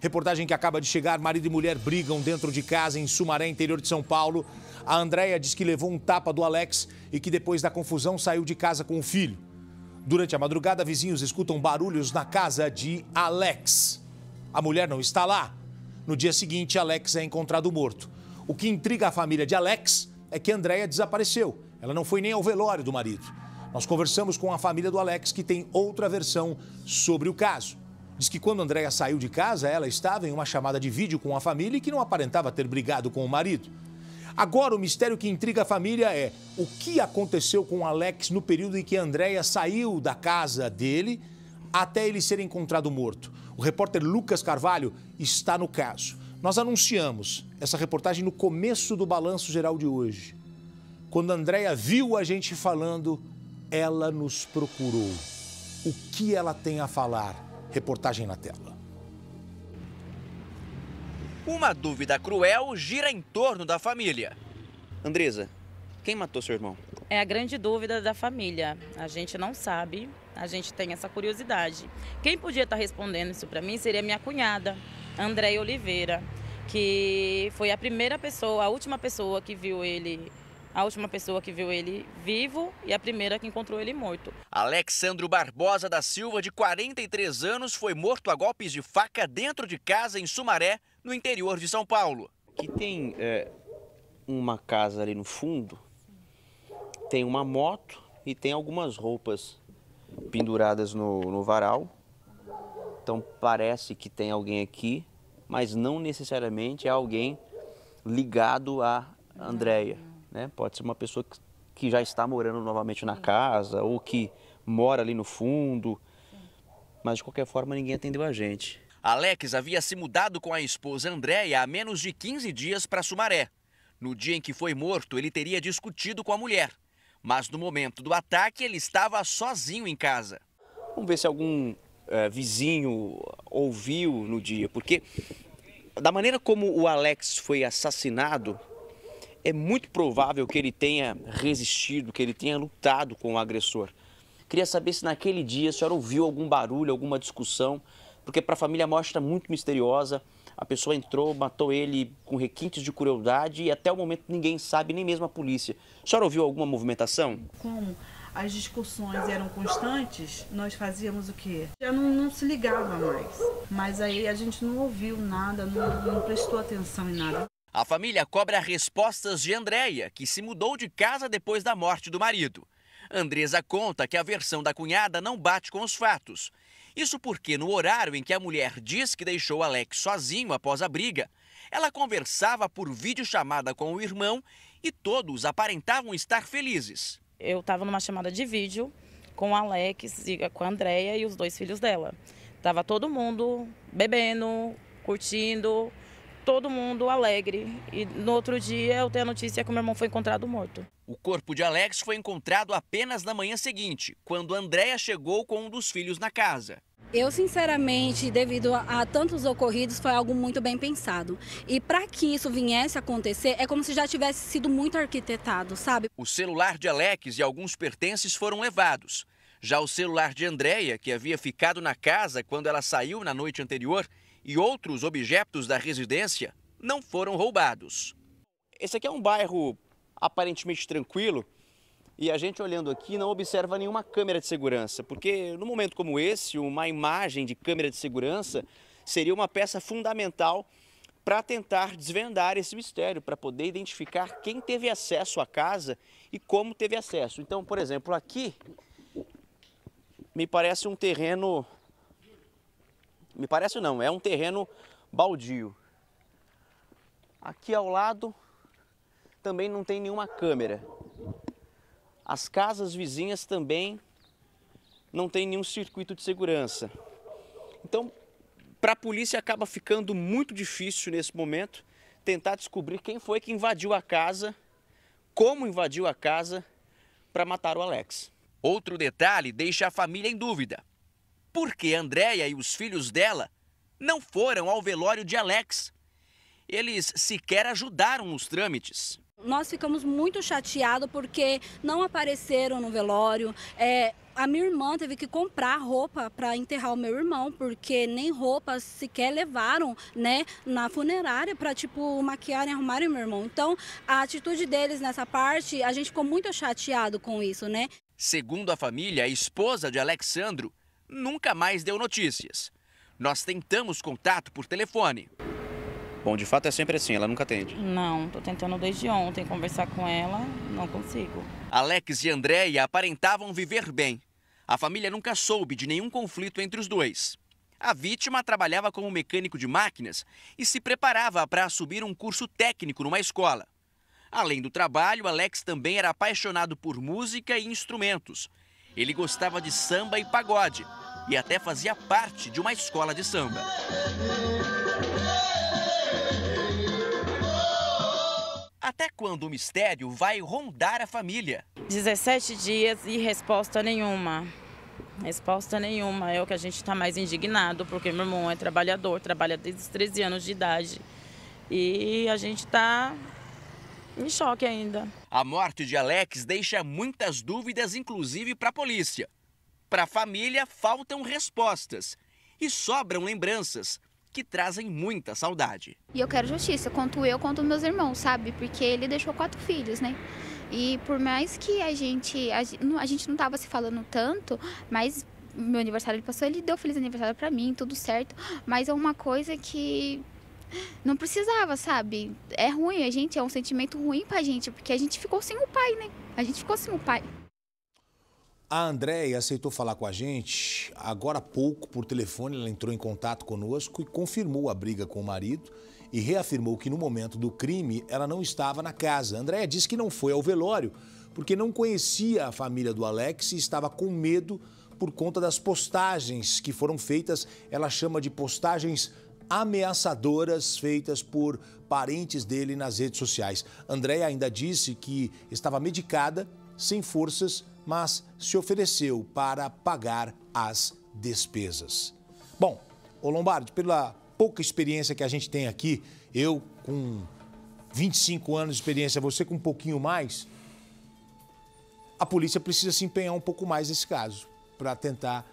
Reportagem que acaba de chegar: marido e mulher brigam dentro de casa em Sumaré, interior de São Paulo. A Andréia diz que levou um tapa do Alex e que depois da confusão saiu de casa com o filho. Durante a madrugada, vizinhos escutam barulhos na casa de Alex. A mulher não está lá. No dia seguinte, Alex é encontrado morto. O que intriga a família de Alex é que Andréia desapareceu. Ela não foi nem ao velório do marido. Nós conversamos com a família do Alex, que tem outra versão sobre o caso. Diz que quando Andréia saiu de casa, ela estava em uma chamada de vídeo com a família e que não aparentava ter brigado com o marido. Agora, o mistério que intriga a família é o que aconteceu com Alex no período em que Andréia saiu da casa dele até ele ser encontrado morto. O repórter Lucas Carvalho está no caso. Nós anunciamos essa reportagem no começo do Balanço Geral de hoje. Quando Andréia viu a gente falando, ela nos procurou. O que ela tem a falar? Reportagem na tela. Uma dúvida cruel gira em torno da família. Andresa, quem matou seu irmão? É a grande dúvida da família. A gente não sabe, a gente tem essa curiosidade. Quem podia estar respondendo isso para mim seria minha cunhada, Andréia Oliveira, que foi a primeira pessoa, a última pessoa que viu ele a última pessoa que viu ele vivo e a primeira que encontrou ele morto. Alexandro Barbosa da Silva, de 43 anos, foi morto a golpes de faca dentro de casa em Sumaré, no interior de São Paulo. Que tem é, uma casa ali no fundo, tem uma moto e tem algumas roupas penduradas no, no varal. Então parece que tem alguém aqui, mas não necessariamente é alguém ligado a Andréia. Né? Pode ser uma pessoa que já está morando novamente na casa ou que mora ali no fundo. Mas de qualquer forma, ninguém atendeu a gente. Alex havia se mudado com a esposa Andréia há menos de 15 dias para Sumaré. No dia em que foi morto, ele teria discutido com a mulher. Mas no momento do ataque, ele estava sozinho em casa. Vamos ver se algum é, vizinho ouviu no dia, porque da maneira como o Alex foi assassinado, é muito provável que ele tenha resistido, que ele tenha lutado com o agressor. Queria saber se naquele dia a senhora ouviu algum barulho, alguma discussão, porque para a família mostra tá muito misteriosa. A pessoa entrou, matou ele com requintes de crueldade e até o momento ninguém sabe, nem mesmo a polícia. A senhora ouviu alguma movimentação? Como as discussões eram constantes, nós fazíamos o quê? Já não, não se ligava mais. Mas aí a gente não ouviu nada, não, não prestou atenção em nada. A família cobra respostas de Andréia, que se mudou de casa depois da morte do marido. Andresa conta que a versão da cunhada não bate com os fatos. Isso porque, no horário em que a mulher diz que deixou Alex sozinho após a briga, ela conversava por videochamada com o irmão e todos aparentavam estar felizes. Eu estava numa chamada de vídeo com o Alex, com a Andréia e os dois filhos dela. Tava todo mundo bebendo, curtindo, todo mundo alegre. E no outro dia eu tenho a notícia que meu irmão foi encontrado morto. O corpo de Alex foi encontrado apenas na manhã seguinte, quando Andréia chegou com um dos filhos na casa. Eu, sinceramente, devido a, a, tantos ocorridos, foi algo muito bem pensado. E para que isso viesse a acontecer, é como se já tivesse sido muito arquitetado, sabe? O celular de Alex e alguns pertences foram levados. Já o celular de Andréia, que havia ficado na casa quando ela saiu na noite anterior, e outros objetos da residência não foram roubados. Esse aqui é um bairro aparentemente tranquilo e a gente olhando aqui não observa nenhuma câmera de segurança, porque no momento como esse, uma imagem de câmera de segurança seria uma peça fundamental para tentar desvendar esse mistério, para poder identificar quem teve acesso à casa e como teve acesso. Então, por exemplo, aqui me parece um terreno me parece não, é um terreno baldio. Aqui ao lado também não tem nenhuma câmera. As casas vizinhas também não tem nenhum circuito de segurança. Então, para a polícia acaba ficando muito difícil nesse momento tentar descobrir quem foi que invadiu a casa, como invadiu a casa para matar o Alex. Outro detalhe deixa a família em dúvida por que Andréia e os filhos dela não foram ao velório de Alex. Eles sequer ajudaram nos trâmites. Nós ficamos muito chateados porque não apareceram no velório. É, a minha irmã teve que comprar roupa para enterrar o meu irmão, porque nem roupa sequer levaram, né, na funerária para tipo maquiarem, arrumarem meu irmão. Então, a atitude deles nessa parte, a gente ficou muito chateado com isso, né? Segundo a família, a esposa de Alexandro nunca mais deu notícias. Nós tentamos contato por telefone. Bom, de fato é sempre assim, ela nunca atende. Não, tô tentando desde ontem conversar com ela, não consigo. Alex e Andréia aparentavam viver bem. A família nunca soube de nenhum conflito entre os dois. A vítima trabalhava como mecânico de máquinas e se preparava para subir um curso técnico numa escola. Além do trabalho, Alex também era apaixonado por música e instrumentos ele gostava de samba e pagode e até fazia parte de uma escola de samba. Até quando o mistério vai rondar a família? 17 dias e resposta nenhuma. Resposta nenhuma. É o que a gente está mais indignado, porque meu irmão é trabalhador, trabalha desde os 13 anos de idade. E a gente está em choque ainda. A morte de Alex deixa muitas dúvidas, inclusive para a polícia. Para a família, faltam respostas e sobram lembranças que trazem muita saudade. E eu quero justiça, quanto eu, quanto meus irmãos, sabe? Porque ele deixou quatro filhos, né? E por mais que a gente a, a gente não tava se falando tanto, mas meu aniversário ele passou, ele deu feliz aniversário para mim, tudo certo, mas é uma coisa que não precisava, sabe? É ruim, a gente é um sentimento ruim pra gente, porque a gente ficou sem o pai, né? A gente ficou sem o pai. A Andréia aceitou falar com a gente agora há pouco por telefone. Ela entrou em contato conosco e confirmou a briga com o marido e reafirmou que no momento do crime ela não estava na casa. A Andréia disse que não foi ao velório porque não conhecia a família do Alex e estava com medo por conta das postagens que foram feitas. Ela chama de postagens ameaçadoras feitas por parentes dele nas redes sociais. André ainda disse que estava medicada, sem forças, mas se ofereceu para pagar as despesas. Bom, o Lombardi, pela pouca experiência que a gente tem aqui, eu com 25 anos de experiência, você com um pouquinho mais, a polícia precisa se empenhar um pouco mais nesse caso para tentar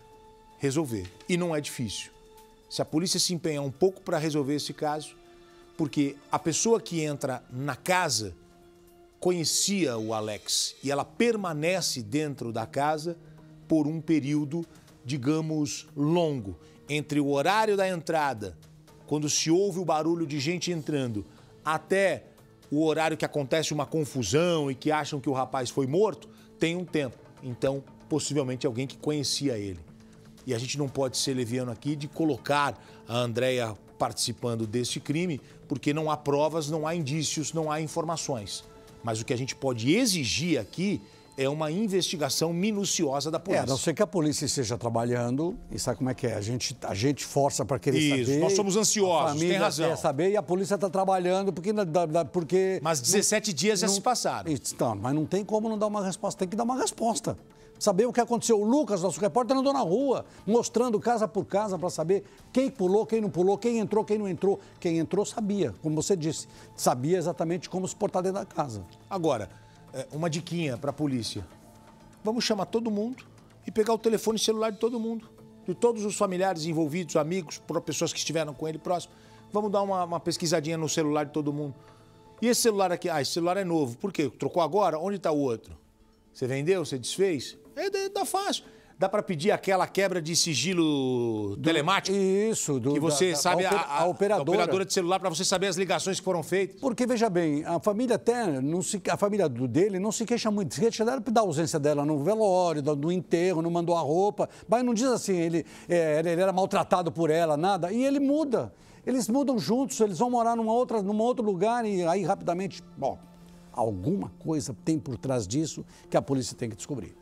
resolver. E não é difícil se a polícia se empenhar um pouco para resolver esse caso, porque a pessoa que entra na casa conhecia o Alex e ela permanece dentro da casa por um período, digamos, longo, entre o horário da entrada, quando se ouve o barulho de gente entrando, até o horário que acontece uma confusão e que acham que o rapaz foi morto, tem um tempo. Então, possivelmente alguém que conhecia ele e a gente não pode ser leviano aqui de colocar a Andréia participando deste crime, porque não há provas, não há indícios, não há informações. Mas o que a gente pode exigir aqui é uma investigação minuciosa da polícia. É, a não ser que a polícia esteja trabalhando e sabe como é que é. A gente, a gente força para querer Isso, saber. nós somos ansiosos, tem razão. quer saber e a polícia está trabalhando porque... porque mas 17 não, dias já não, se passaram. Então, mas não tem como não dar uma resposta, tem que dar uma resposta saber o que aconteceu. O Lucas, nosso repórter, andou na rua, mostrando casa por casa para saber quem pulou, quem não pulou, quem entrou, quem não entrou. Quem entrou sabia, como você disse, sabia exatamente como se portar dentro da casa. Agora, é, uma diquinha para a polícia. Vamos chamar todo mundo e pegar o telefone celular de todo mundo, de todos os familiares envolvidos, amigos, pessoas que estiveram com ele próximo. Vamos dar uma, uma pesquisadinha no celular de todo mundo. E esse celular aqui? Ah, esse celular é novo. Por quê? Trocou agora? Onde está o outro? Você vendeu? Você desfez? É, da é, tá fácil. Dá para pedir aquela quebra de sigilo do, telemático? Isso, do, que você da, sabe a, a, a, operadora. a, operadora. de celular para você saber as ligações que foram feitas. Porque veja bem, a família até não se, a família do dele não se queixa muito, se queixa dela da ausência dela no velório, do, do enterro, não mandou a roupa, mas não diz assim, ele, é, ele era maltratado por ela, nada, e ele muda. Eles mudam juntos, eles vão morar numa outra, num outro lugar e aí rapidamente, bom, alguma coisa tem por trás disso que a polícia tem que descobrir.